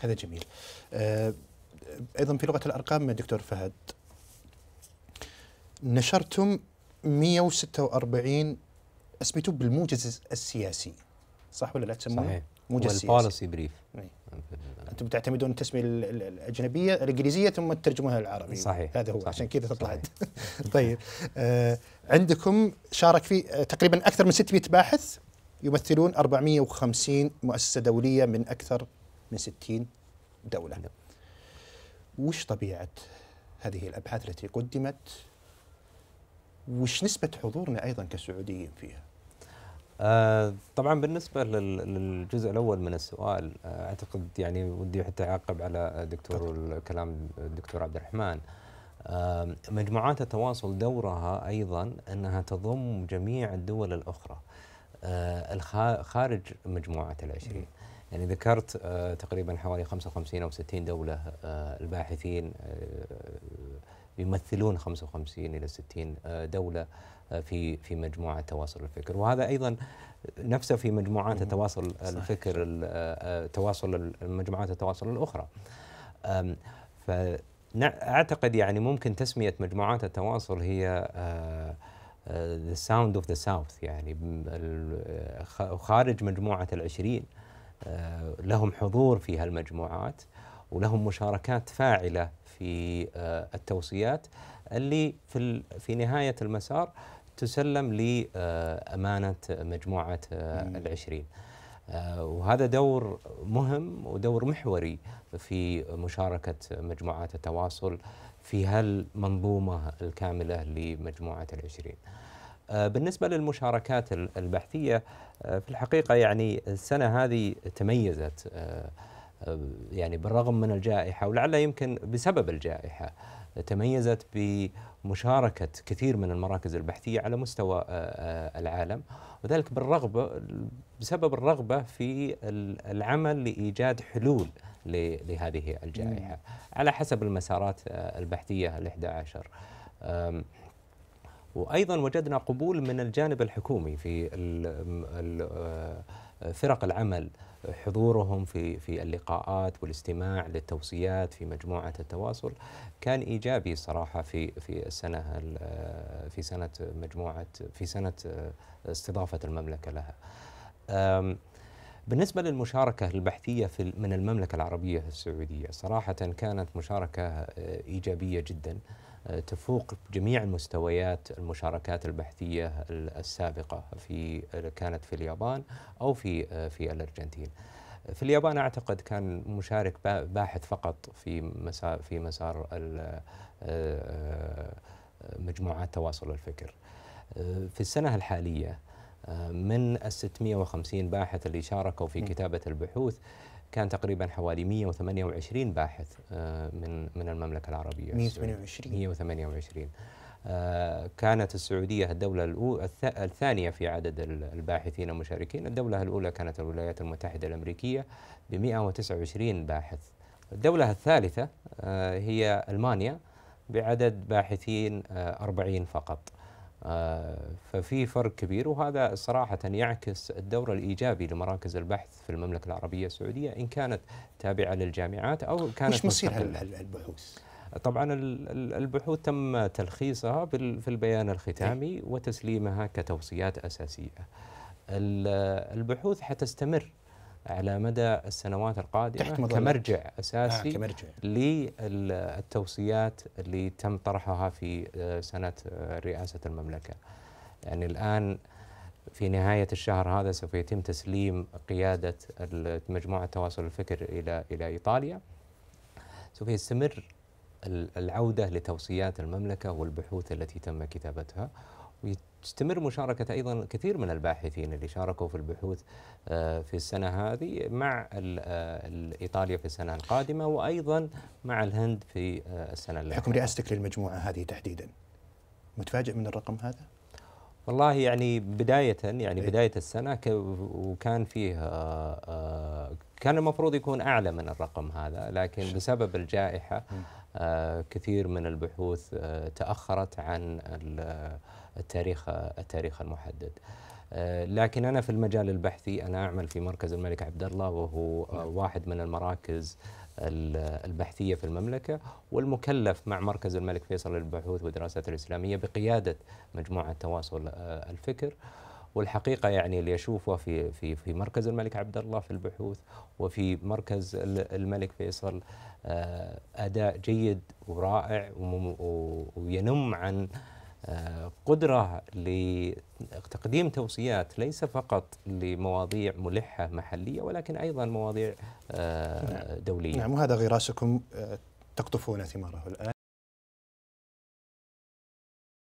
هذا جميل آه، ايضا في لغه الارقام دكتور فهد نشرتم 146 اسميتوه بالموجز السياسي صح ولا لا تسمونه؟ صحيح موجز سياسي والبوليسي بريف انتم تعتمدون التسميه الاجنبيه الانجليزيه ثم تترجمونها للعربي صحيح هذا هو صحيح. عشان كذا طلعت طيب آه عندكم شارك فيه آه، تقريبا اكثر من 600 باحث يمثلون 450 مؤسسه دوليه من اكثر من 60 دولة نعم. وش طبيعة هذه الأبحاث التي قدمت وش نسبة حضورنا أيضا كسعوديين فيها آه، طبعا بالنسبة للجزء الأول من السؤال آه، أعتقد يعني ودي حتى أعقب على دكتور كلام الدكتور عبد الرحمن آه، مجموعات التواصل دورها أيضا أنها تضم جميع الدول الأخرى خارج مجموعة العشرين يعني ذكرت آه، تقريبا حوالي 55 أو 60 دولة آه، الباحثين آه، يمثلون 55 إلى 60 دولة في في مجموعة تواصل الفكر وهذا أيضا نفسه في مجموعات التواصل الفكر تواصل مجموعات التواصل الأخرى فأعتقد يعني ممكن تسمية مجموعات التواصل هي ذا ساوند اوف ذا ساوث يعني خارج مجموعة العشرين آه، لهم حضور في هالمجموعات ولهم مشاركات فاعله في آه، التوصيات اللي في في نهايه المسار تسلم لأمانة آه، مجموعة العشرين وهذا دور مهم ودور محوري في مشاركة مجموعات التواصل في هالمنظومة الكاملة لمجموعة العشرين آه، بالنسبة للمشاركات البحثية آه، في الحقيقة يعني السنة هذه تميزت آه، يعني بالرغم من الجائحة ولعل يمكن بسبب الجائحة تميزت بمشاركة كثير من المراكز البحثية على مستوى العالم وذلك بالرغبة بسبب الرغبة في العمل لإيجاد حلول لهذه الجائحة على حسب المسارات البحثية ال 11 وايضا وجدنا قبول من الجانب الحكومي في آه، فرق العمل حضورهم في في اللقاءات والاستماع للتوصيات في مجموعه التواصل كان ايجابي صراحه في في السنه آه، في سنه مجموعه في سنه آه، استضافه المملكه لها. بالنسبة للمشاركة البحثية في من المملكة العربية السعودية صراحة كانت مشاركة إيجابية جدا تفوق جميع المستويات المشاركات البحثيه السابقه في كانت في اليابان او في في الارجنتين. في اليابان اعتقد كان مشارك باحث فقط في مسار في مسار آه، آه، مجموعات تواصل الفكر. آه، في السنه الحاليه من ال 650 باحث اللي شاركوا في كتابه البحوث كان تقريبا حوالي 128 باحث آه، من من المملكه العربيه 128 128 آه، كانت السعوديه الدوله الثانيه في عدد الباحثين المشاركين، الدوله الاولى كانت الولايات المتحده الامريكيه ب 129 باحث. الدوله الثالثه آه، هي المانيا بعدد باحثين 40 فقط. آه، ففي فرق كبير وهذا صراحة يعكس الدور الإيجابي لمراكز البحث في المملكة العربية السعودية إن كانت تابعة للجامعات أو كانت مش مصير البحوث؟ طبعا البحوث تم تلخيصها في البيان الختامي إيه. وتسليمها كتوصيات أساسية البحوث حتستمر على مدى السنوات القادمة كمرجع أساسي آه كمرجع. للتوصيات اللي تم طرحها في آه، سنة آه، رئاسة المملكة يعني الآن في نهاية الشهر هذا سوف يتم تسليم قيادة مجموعة تواصل الفكر إلى إلى إيطاليا سوف يستمر العودة لتوصيات المملكة والبحوث التي تم كتابتها تستمر مشاركة أيضا كثير من الباحثين اللي شاركوا في البحوث آه، في السنة هذه مع آه، إيطاليا في السنة القادمة وأيضا مع الهند في آه، السنة اللاحقة حكم رئاستك للمجموعة هذه تحديدا متفاجئ من الرقم هذا؟ والله يعني بداية يعني إيه. بداية السنة وكان فيه كان المفروض يكون أعلى من الرقم هذا لكن بسبب الجائحة كثير من البحوث آه، تأخرت عن التاريخ التاريخ المحدد آه، لكن أنا في المجال البحثي أنا أعمل في مركز الملك عبد الله وهو نعم. واحد من المراكز البحثية في المملكة والمكلف مع مركز الملك فيصل للبحوث والدراسات الإسلامية بقيادة مجموعة تواصل آه، الفكر والحقيقه يعني اللي اشوفه في في في مركز الملك عبد الله في البحوث وفي مركز الملك فيصل آه، اداء جيد ورائع وينم عن آه، قدرة لتقديم توصيات ليس فقط لمواضيع ملحة محلية ولكن أيضا مواضيع آه، نعم. دولية نعم وهذا غراسكم تقطفون ثماره الآن